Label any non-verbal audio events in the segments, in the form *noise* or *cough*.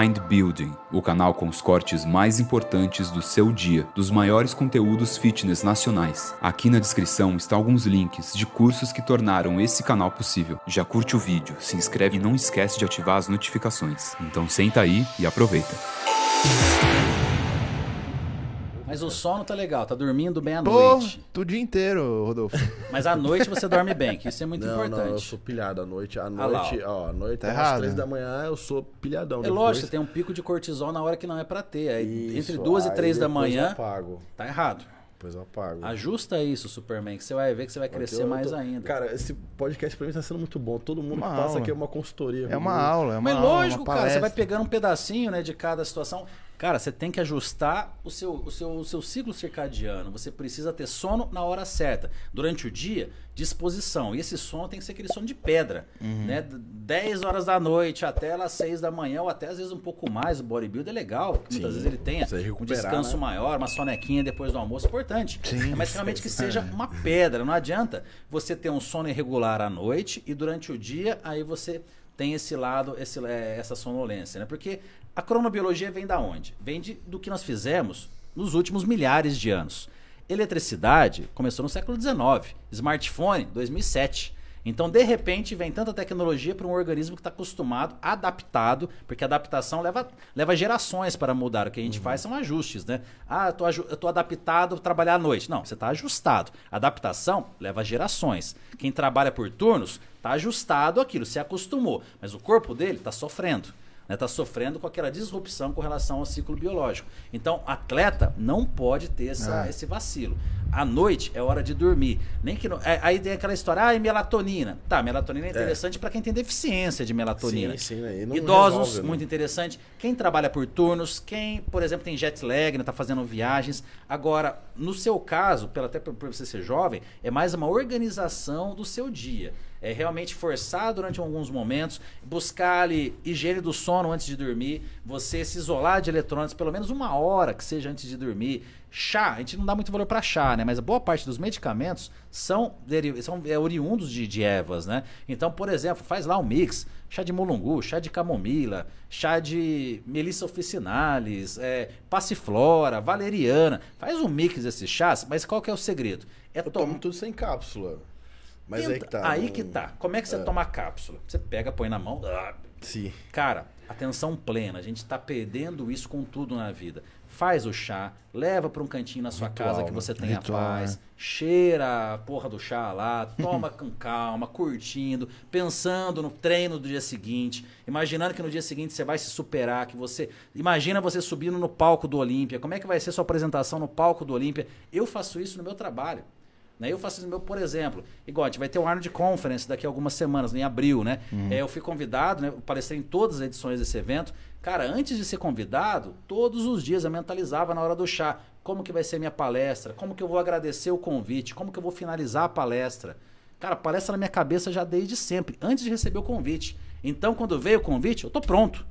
Mind Building, o canal com os cortes mais importantes do seu dia, dos maiores conteúdos fitness nacionais. Aqui na descrição está alguns links de cursos que tornaram esse canal possível. Já curte o vídeo, se inscreve e não esquece de ativar as notificações. Então senta aí e aproveita. Mas o sono tá legal, tá dormindo bem à noite. Tô o dia inteiro, Rodolfo. Mas à noite você dorme bem, que isso é muito não, importante. Não, eu sou pilhado à noite. À ah noite, ah ó, à noite, tá às errado. três né? da manhã, eu sou pilhadão. É depois... lógico, tem um pico de cortisol na hora que não é pra ter. Aí, isso, entre duas e três da manhã, eu tá errado. Depois eu apago. Ajusta isso, Superman, que você vai ver que você vai crescer tô... mais ainda. Cara, esse podcast pra mim tá sendo muito bom. Todo mundo uma passa aula. aqui é uma consultoria. É uma aula, é uma Mas aula, lógico, uma cara, você vai pegando um pedacinho né, de cada situação. Cara, você tem que ajustar o seu, o, seu, o seu ciclo circadiano. Você precisa ter sono na hora certa. Durante o dia, disposição. E esse sono tem que ser aquele sono de pedra. Uhum. Né? 10 horas da noite até lá 6 da manhã, ou até às vezes um pouco mais. O bodybuilder é legal. Sim, muitas vezes ele tem um descanso né? maior, uma sonequinha depois do almoço. Importante. Sim, é, Mas realmente que seja é. uma pedra. Não adianta você ter um sono irregular à noite e durante o dia, aí você tem esse lado, esse, é, essa sonolência, né? Porque a cronobiologia vem da onde? Vem de, do que nós fizemos nos últimos milhares de anos. Eletricidade começou no século XIX, smartphone 2007. Então, de repente, vem tanta tecnologia para um organismo que está acostumado, adaptado, porque adaptação leva, leva gerações para mudar. O que a gente uhum. faz são ajustes, né? Ah, eu tô, eu tô adaptado a trabalhar à noite. Não, você está ajustado. Adaptação leva gerações. Quem trabalha por turnos está ajustado àquilo, se acostumou. Mas o corpo dele está sofrendo. Está né? Tá sofrendo com aquela disrupção com relação ao ciclo biológico. Então, atleta não pode ter essa, é. esse vacilo. À noite é hora de dormir. Nem que não, é, aí tem aquela história, ah, melatonina. Tá, melatonina é, é. interessante é. para quem tem deficiência de melatonina. Sim, sim, aí Idosos, resolve, né? muito interessante. Quem trabalha por turnos, quem, por exemplo, tem jet lag, está né, fazendo viagens. Agora, no seu caso, pelo até por, por você ser jovem, é mais uma organização do seu dia é, realmente forçar durante alguns momentos, buscar ali higiene do sono antes de dormir, você se isolar de eletrônicos pelo menos uma hora que seja antes de dormir. Chá, a gente não dá muito valor para chá, né? Mas a boa parte dos medicamentos são, são é, oriundos de, de ervas, né? Então, por exemplo, faz lá um mix, chá de molungu, chá de camomila, chá de melissa officinalis, é, passiflora, valeriana. Faz um mix desses chás, mas qual que é o segredo? É Eu tomo tudo sem cápsula. Mas Tenta. aí que tá. Aí não... que tá. É. Como é que você é. toma a cápsula? Você pega, põe na mão. Ah, Sim. Cara, atenção plena. A gente está perdendo isso com tudo na vida. Faz o chá, leva para um cantinho na sua ritual, casa né? que você tenha ritual, paz, né? cheira a porra do chá lá, toma *laughs* com calma, curtindo, pensando no treino do dia seguinte, imaginando que no dia seguinte você vai se superar, que você imagina você subindo no palco do Olímpia, como é que vai ser sua apresentação no palco do Olímpia? Eu faço isso no meu trabalho. Né? Eu faço isso meu, por exemplo, igual, vai ter um Arnold Conference daqui a algumas semanas, em abril, né? Uhum. É, eu fui convidado, né? Aparecer em todas as edições desse evento. Cara, antes de ser convidado, todos os dias eu mentalizava na hora do chá. Como que vai ser minha palestra? Como que eu vou agradecer o convite? Como que eu vou finalizar a palestra? Cara, palestra na minha cabeça já desde sempre, antes de receber o convite. Então, quando veio o convite, eu tô pronto.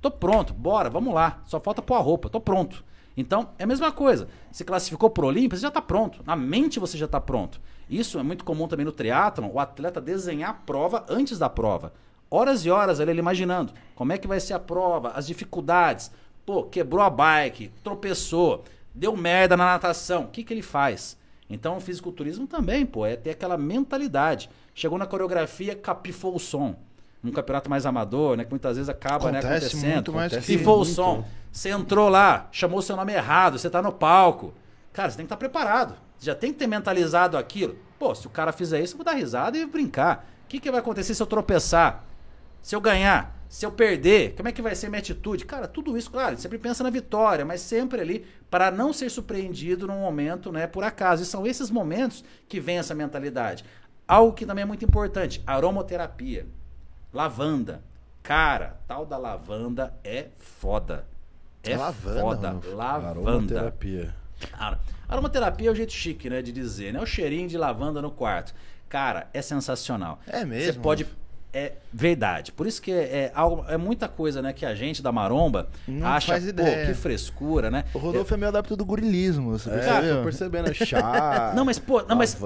Tô pronto, bora, vamos lá. Só falta pôr a roupa, tô pronto. Então, é a mesma coisa. Se classificou pro Olímpia, você já está pronto. Na mente você já está pronto. Isso é muito comum também no triatlon, o atleta desenhar a prova antes da prova. Horas e horas ele imaginando como é que vai ser a prova, as dificuldades. Pô, quebrou a bike, tropeçou, deu merda na natação. O que, que ele faz? Então, o fisiculturismo também, pô, é ter aquela mentalidade. Chegou na coreografia, capifou o som num campeonato mais amador, né? Que muitas vezes acaba né, acontece né, acontecendo. Muito mais acontece. Se for o som, você entrou lá, chamou seu nome errado, você tá no palco. Cara, você tem que estar tá preparado. Você já tem que ter mentalizado aquilo. Pô, se o cara fizer isso, eu vou dar risada e brincar. O que, que vai acontecer se eu tropeçar? Se eu ganhar? Se eu perder? Como é que vai ser minha atitude? Cara, tudo isso, claro, sempre pensa na vitória, mas sempre ali para não ser surpreendido num momento, né, por acaso. E são esses momentos que vem essa mentalidade. Algo que também é muito importante, aromoterapia. Lavanda. Cara, tal da lavanda é foda. É lavanda, foda. Lavanda. Aromaterapia. Ar aromaterapia é o jeito chique, né, de dizer, né? É o cheirinho de lavanda no quarto. Cara, é sensacional. É mesmo? Você pode é verdade. Por isso que é, é, algo, é muita coisa, né, que a gente da maromba não acha, pô, que frescura, né? O Rodolfo é, é meio adepto do gorilismo, você é, percebeu? Ah, tô percebendo, é chá. *laughs* não, mas pô, não, mas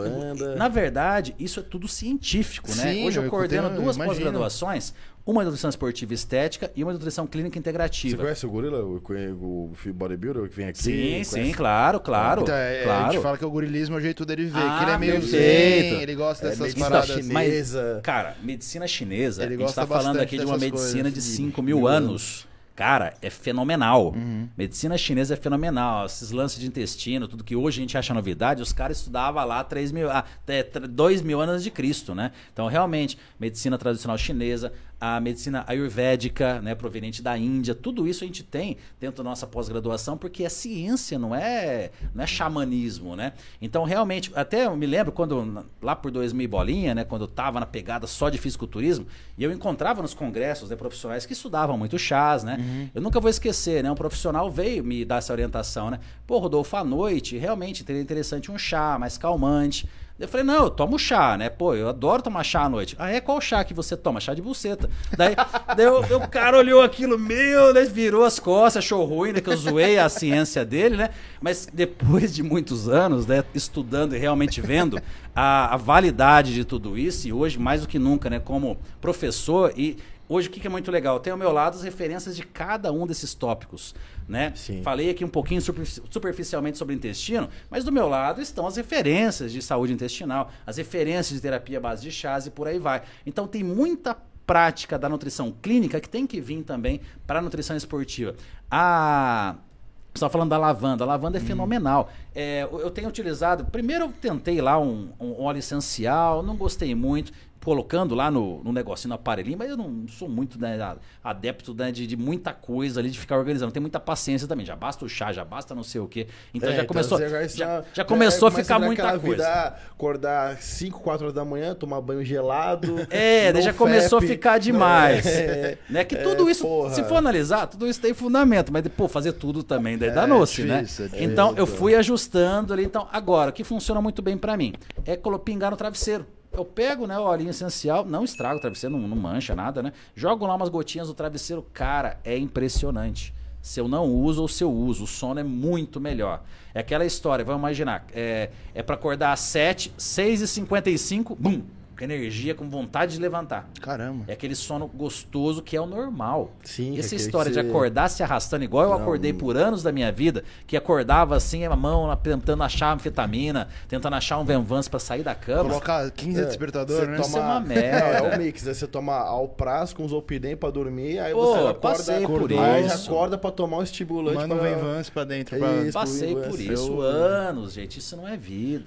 na verdade, isso é tudo científico, né? Sim, Hoje eu, eu coordeno duas pós-graduações, uma é nutrição esportiva estética e uma é nutrição clínica integrativa. Você conhece o gorila, o, o bodybuilder que vem aqui? Sim, sim, claro, claro, então, é, claro. É, a gente fala que o gorilismo é o jeito dele ver, ah, que ele é ah, meio zen, ele gosta é, dessas paradas. Chinesa. Mas, cara, medicina chinesa, ele a gente está falando aqui de uma medicina de 5 mil, mil anos. anos cara, é fenomenal. Uhum. Medicina chinesa é fenomenal. Esses lances de intestino, tudo que hoje a gente acha novidade, os caras estudavam lá 3 mil, ah, até 2 mil anos de Cristo, né? Então, realmente, medicina tradicional chinesa, a medicina ayurvédica, né, proveniente da Índia, tudo isso a gente tem dentro da nossa pós-graduação, porque é ciência, não é, não é xamanismo, né? Então, realmente, até eu me lembro quando lá por 2000 bolinha, né, quando eu tava na pegada só de fisiculturismo, e eu encontrava nos congressos, né, profissionais que estudavam muito chás, né? Uhum. Eu nunca vou esquecer, né, um profissional veio me dar essa orientação, né? Pô, Rodolfo, à noite, realmente, teria interessante um chá mais calmante, eu falei, não, eu tomo chá, né? Pô, eu adoro tomar chá à noite. Ah, é? Qual chá que você toma? Chá de buceta. Daí, *laughs* daí o cara olhou aquilo, meu, né? virou as costas, achou ruim, né? Que eu zoei a ciência dele, né? Mas depois de muitos anos, né? Estudando e realmente vendo a, a validade de tudo isso, e hoje, mais do que nunca, né? Como professor e Hoje, o que é muito legal? Tem ao meu lado as referências de cada um desses tópicos. Né? Sim. Falei aqui um pouquinho superficialmente sobre intestino, mas do meu lado estão as referências de saúde intestinal, as referências de terapia base de chás e por aí vai. Então, tem muita prática da nutrição clínica que tem que vir também para a nutrição esportiva. Ah, a. Só falando da lavanda, a lavanda é hum. fenomenal. É, eu tenho utilizado. Primeiro eu tentei lá um, um óleo essencial, não gostei muito colocando lá no, no negocinho, no aparelhinho, mas eu não sou muito né, adepto né, de, de, muita coisa ali, de ficar organizando. Tem muita paciência também. Já basta o chá, já basta não sei o quê. Então é, já então começou. Então já, já, já, começou é, a ficar muita coisa. Vida, ah, acordar 5, 4 horas da manhã, tomar banho gelado. *laughs* É, já FEP, começou a ficar demais. É, *laughs* né? Que é, tudo isso, porra. se for analisar, tudo isso tem fundamento, mas pô, fazer tudo também daí dá é, noce, é né? Então eu fui ajustando testando ali. Então, agora, o que funciona muito bem para mim é pingar no travesseiro. Eu pego né, o olhinho essencial, não estrago o travesseiro, não, não mancha nada, né? Jogo lá umas gotinhas no travesseiro. Cara, é impressionante se eu não uso ou se eu uso. O sono é muito melhor. É aquela história, vamos imaginar, é, é para acordar às 7, 6 e 55 bum, com energia, com vontade de levantar. Caramba. É aquele sono gostoso que é o normal. Sim. E é essa história de você... acordar se arrastando, igual eu Não. acordei por anos da minha vida, que acordava assim, a mão tentando achar anfetamina, tentando achar um Venvance para sair da cama. Colocar 15 é, despertador, né? Toma... Isso é uma merda. Não, é, é o mix, né? Você toma Alpraz com Zolpidem para dormir, aí Pô, você acorda, por isso. acorda para tomar um estimulante. Manda pra... um Venvance para dentro. Pra... Isso, passei por isso, eu... anos, gente. Isso não é vida. Né?